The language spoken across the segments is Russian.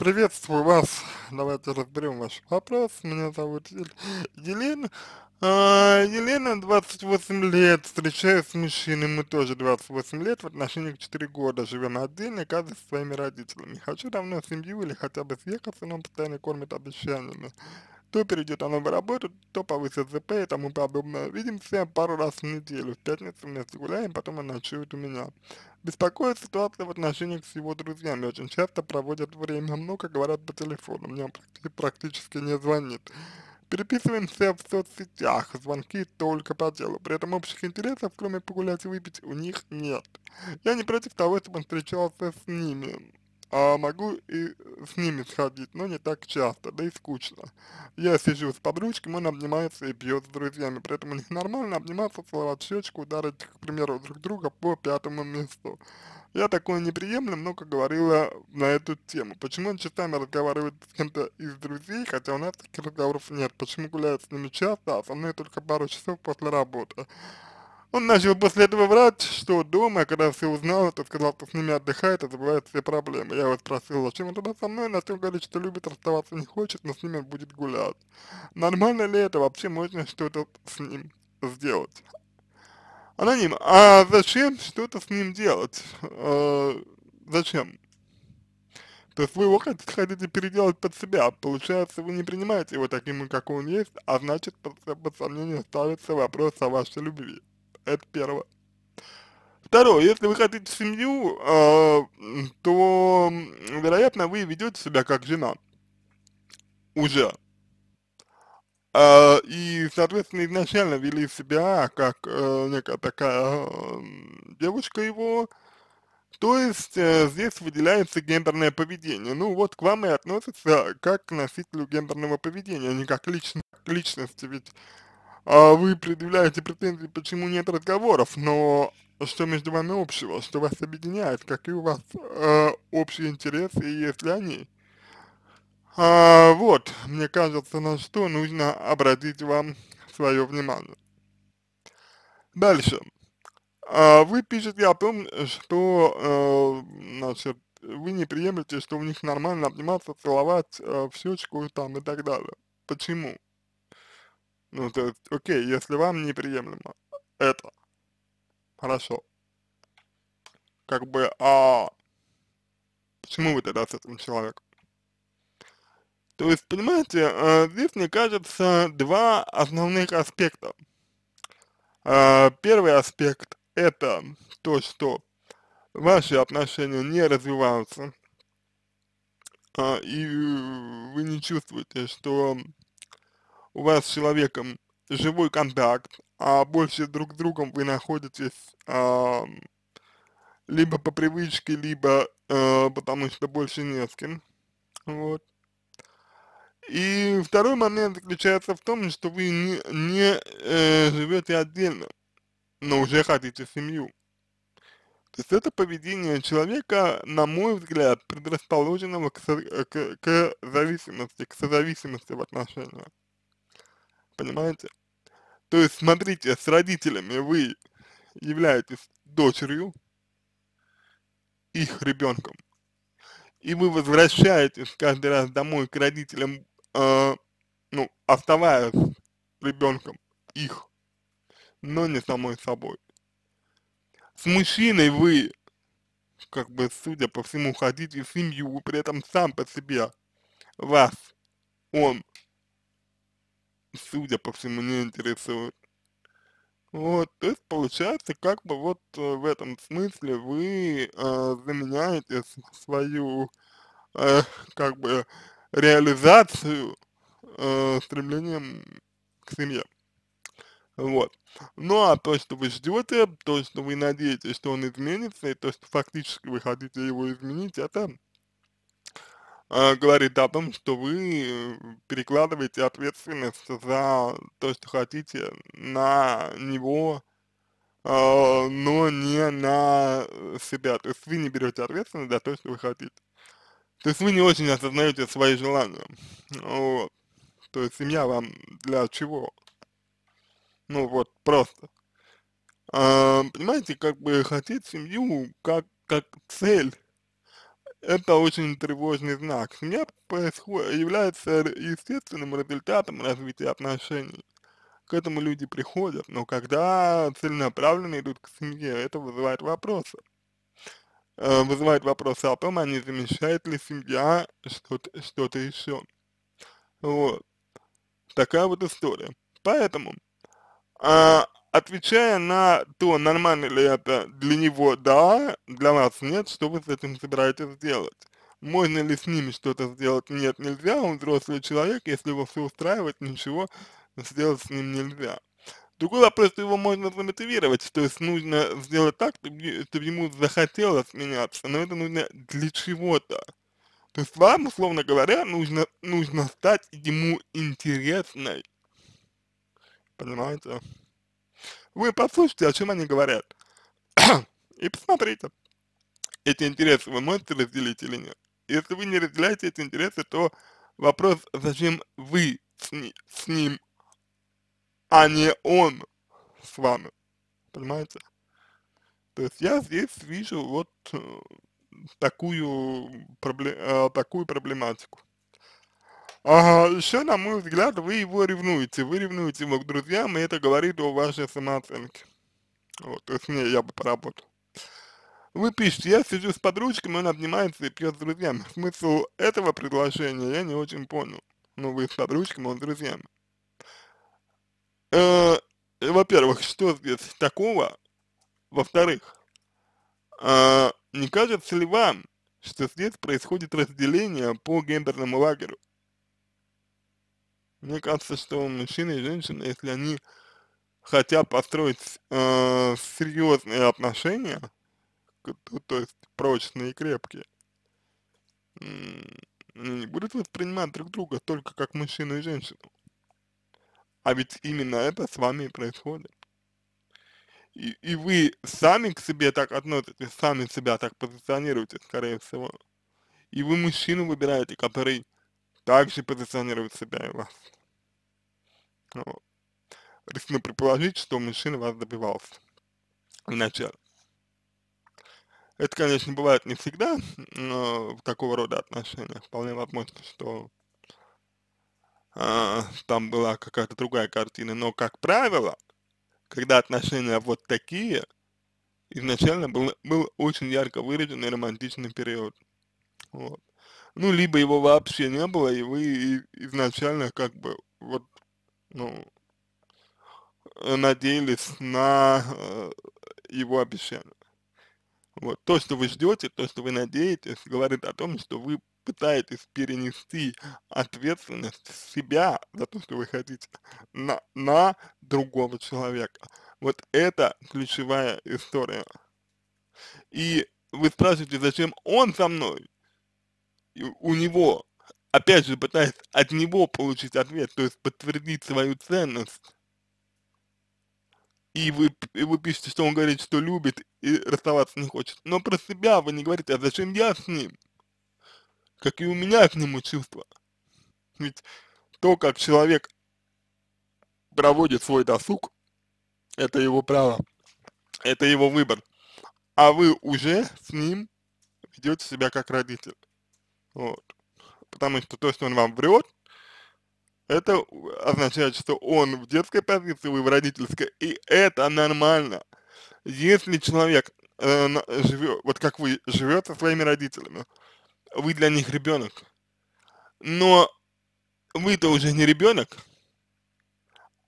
Приветствую вас. Давайте разберем ваш вопрос. Меня зовут Елена. А, Елена, 28 лет, встречаюсь с мужчиной, мы тоже 28 лет, в отношениях 4 года, живем отдельно, каждый со своими родителями. Хочу давно семью или хотя бы съехаться, но он постоянно кормит обещаниями. То перейдет на новую работу, то повысит ЗП и тому подобное. Видимся пару раз в неделю. В пятницу вместе гуляем, потом она ночует у меня. Беспокоит ситуация в отношениях с его друзьями. Очень часто проводят время, много говорят по телефону. Мне практически не звонит. Переписываемся в соцсетях, звонки только по делу. При этом общих интересов, кроме погулять и выпить, у них нет. Я не против того, чтобы он встречался с ними а могу и с ними сходить, но не так часто, да и скучно. Я сижу с подружкой, он обнимается и пьет с друзьями, при этом у них нормально обниматься, целовать щечку, ударить, к примеру, друг друга по пятому месту. Я такое не приемлю, много говорила на эту тему. Почему он часами разговаривает с кем-то из друзей, хотя у нас таких разговоров нет? Почему гуляет с ними часто, а со мной только пару часов после работы? Он начал после этого врать, что дома, когда все узнал, то сказал, что с ними отдыхает и забывает все проблемы. Я его спросил, зачем он тогда со мной, на начал говорить, что любит расставаться не хочет, но с ними будет гулять. Нормально ли это? Вообще можно что-то с ним сделать? Аноним, а зачем что-то с ним делать? Э, зачем? То есть вы его хотите, хотите переделать под себя, получается вы не принимаете его таким, как он есть, а значит под, под сомнение ставится вопрос о вашей любви. Это первое. Второе, если вы хотите семью, э, то, вероятно, вы ведете себя как жена. Уже. Э, и, соответственно, изначально вели себя как э, некая такая э, девушка его. То есть э, здесь выделяется гендерное поведение. Ну вот к вам и относится как к носителю гендерного поведения, а не как лично, к личности. Ведь а, вы предъявляете претензии, почему нет разговоров, но что между вами общего, что вас объединяет, какие у вас э, общие интересы, и есть ли они. А, вот, мне кажется, на что нужно обратить вам свое внимание. Дальше. А, вы пишете о том, что, э, значит, вы не приемлете, что у них нормально обниматься, целовать э, в щечку там и так далее. Почему? Ну, то есть, окей, если вам неприемлемо это, хорошо. Как бы, а почему вы тогда с этим человеком? То есть, понимаете, э, здесь, мне кажется, два основных аспекта. Э, первый аспект – это то, что ваши отношения не развиваются, э, и вы не чувствуете, что у вас с человеком живой контакт, а больше друг с другом вы находитесь а, либо по привычке, либо а, потому что больше не с кем, вот. И второй момент заключается в том, что вы не, не э, живете отдельно, но уже хотите семью. То есть это поведение человека, на мой взгляд, предрасположенного к, к, к зависимости, к созависимости в отношениях понимаете? То есть, смотрите, с родителями вы являетесь дочерью, их ребенком, и вы возвращаетесь каждый раз домой к родителям, э, ну, оставаясь ребенком их, но не самой собой. С мужчиной вы, как бы, судя по всему, хотите семью, при этом сам по себе вас он судя по всему, не интересует. Вот, то есть получается, как бы вот э, в этом смысле вы э, заменяете свою, э, как бы, реализацию э, стремлением к семье. Вот. Ну а то, что вы ждете, то, что вы надеетесь, что он изменится, и то, что фактически вы хотите его изменить, это Э, говорит о том, что вы э, перекладываете ответственность за то, что хотите, на него, э, но не на себя. То есть вы не берете ответственность за то, что вы хотите. То есть вы не очень осознаете свои желания. Вот. То есть семья вам для чего? Ну вот, просто. А, понимаете, как бы хотеть семью как, как цель это очень тревожный знак. Семья происходит, является естественным результатом развития отношений. К этому люди приходят, но когда целенаправленно идут к семье, это вызывает вопросы. Э, вызывает вопросы о том, а не замещает ли семья что-то еще. Вот. Такая вот история. Поэтому, а, отвечая на то, нормально ли это для него да, для вас нет, что вы с этим собираетесь делать. Можно ли с ними что-то сделать? Нет, нельзя, он взрослый человек, если его все устраивает, ничего сделать с ним нельзя. Другой вопрос, что его можно замотивировать, то есть нужно сделать так, чтобы ему захотелось меняться, но это нужно для чего-то. То есть вам, условно говоря, нужно, нужно стать ему интересной. Понимаете? вы послушайте, о чем они говорят. и посмотрите, эти интересы вы можете разделить или нет. Если вы не разделяете эти интересы, то вопрос, зачем вы с, ни, с ним, а не он с вами. Понимаете? То есть я здесь вижу вот э, такую, проблем, э, такую проблематику. Ага, еще, на мой взгляд, вы его ревнуете, вы ревнуете его к друзьям, и это говорит о вашей самооценке. Вот, то есть мне я бы поработал. Вы пишете, я сижу с подружками, он обнимается и пьет с друзьями. Смысл этого предложения я не очень понял. Ну, вы с подружками, он с друзьями. Э, Во-первых, что здесь такого? Во-вторых, э, не кажется ли вам, что здесь происходит разделение по гендерному лагерю? Мне кажется, что мужчины и женщины, если они хотят построить э, серьезные отношения, то, то есть прочные и крепкие, они не будут воспринимать друг друга только как мужчину и женщину. А ведь именно это с вами и происходит. И, и вы сами к себе так относитесь, сами себя так позиционируете, скорее всего. И вы мужчину выбираете, который также позиционирует себя и вас. Вот. Ну, рискну предположить, что мужчина вас добивался вначале. Это, конечно, бывает не всегда, но в такого рода отношениях вполне возможно, что а, там была какая-то другая картина, но, как правило, когда отношения вот такие, изначально был, был очень ярко выраженный романтичный период. Вот ну, либо его вообще не было, и вы изначально как бы вот, ну, э, надеялись на э, его обещание. Вот, то, что вы ждете, то, что вы надеетесь, говорит о том, что вы пытаетесь перенести ответственность себя за то, что вы хотите, на, на другого человека. Вот это ключевая история. И вы спрашиваете, зачем он со мной? у него, опять же, пытаясь от него получить ответ, то есть подтвердить свою ценность, и вы, и вы пишете, что он говорит, что любит и расставаться не хочет. Но про себя вы не говорите, а зачем я с ним? Как и у меня к нему чувства. Ведь то, как человек проводит свой досуг, это его право, это его выбор. А вы уже с ним ведете себя как родитель. Вот. Потому что то, что он вам врет, это означает, что он в детской позиции, вы в родительской, и это нормально. Если человек э, живет, вот как вы, живет со своими родителями, вы для них ребенок, но вы-то уже не ребенок,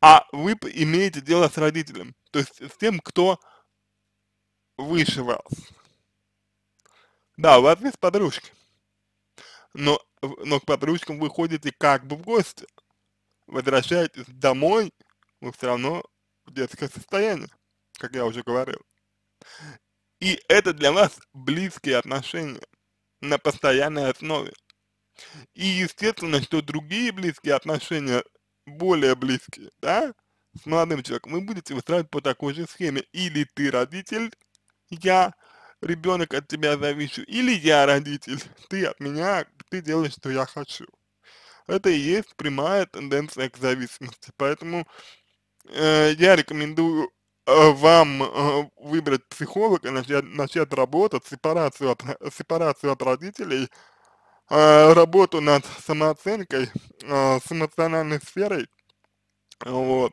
а вы имеете дело с родителем, то есть с тем, кто выше вас. Да, у вас есть подружки но, но к подружкам вы ходите как бы в гости. Возвращаетесь домой, вы все равно в детское состояние, как я уже говорил. И это для вас близкие отношения на постоянной основе. И естественно, что другие близкие отношения, более близкие, да, с молодым человеком, вы будете выстраивать по такой же схеме. Или ты родитель, я ребенок от тебя зависит, или я родитель, ты от меня, ты делаешь, что я хочу. Это и есть прямая тенденция к зависимости, поэтому э, я рекомендую э, вам э, выбрать психолога, начать, начать работать, сепарацию от, сепарацию от родителей, э, работу над самооценкой, э, с эмоциональной сферой, вот,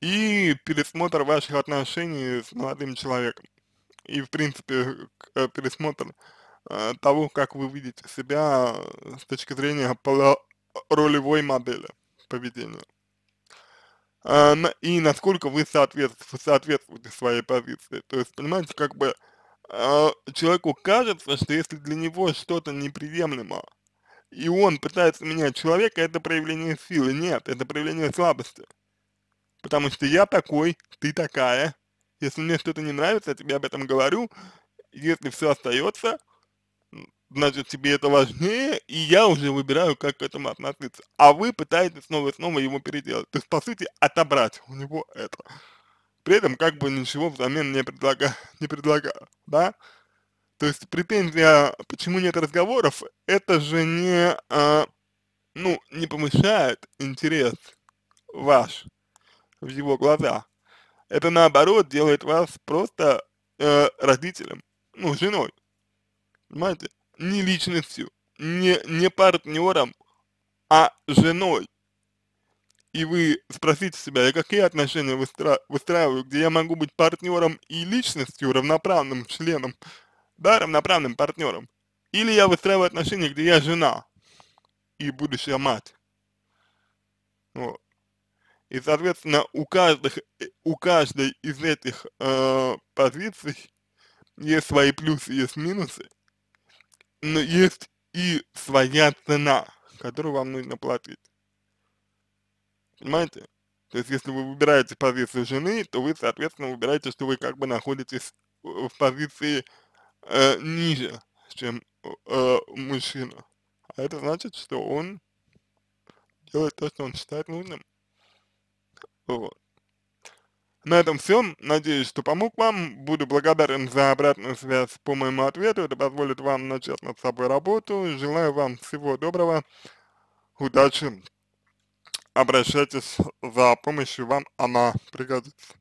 и пересмотр ваших отношений с молодым человеком и, в принципе, э, пересмотр э, того, как вы видите себя э, с точки зрения ролевой модели поведения. И насколько вы соответствуете, соответствуете своей позиции. То есть, понимаете, как бы человеку кажется, что если для него что-то неприемлемо, и он пытается менять человека, это проявление силы. Нет, это проявление слабости. Потому что я такой, ты такая, если мне что-то не нравится, я тебе об этом говорю. Если все остается, значит тебе это важнее, и я уже выбираю, как к этому относиться. А вы пытаетесь снова и снова его переделать. То есть, по сути, отобрать у него это. При этом как бы ничего взамен не предлагаю, не предлагаю, да? То есть претензия, почему нет разговоров, это же не, а, ну, не помешает интерес ваш в его глазах это наоборот делает вас просто э, родителем, ну, женой, понимаете, не личностью, не, не партнером, а женой. И вы спросите себя, я «А какие отношения выстра выстраиваю, где я могу быть партнером и личностью, равноправным членом, да, равноправным партнером. Или я выстраиваю отношения, где я жена и будущая мать. Вот. И, соответственно, у, каждых, э, у каждой из этих э, позиций есть свои плюсы, есть минусы, но есть и своя цена, которую вам нужно платить. Понимаете? То есть, если вы выбираете позицию жены, то вы, соответственно, выбираете, что вы как бы находитесь в позиции э, ниже, чем э, э, мужчина. А это значит, что он делает то, что он считает нужным. Вот. На этом все. Надеюсь, что помог вам. Буду благодарен за обратную связь по моему ответу. Это позволит вам начать над собой работу. Желаю вам всего доброго. Удачи. Обращайтесь за помощью. Вам она пригодится.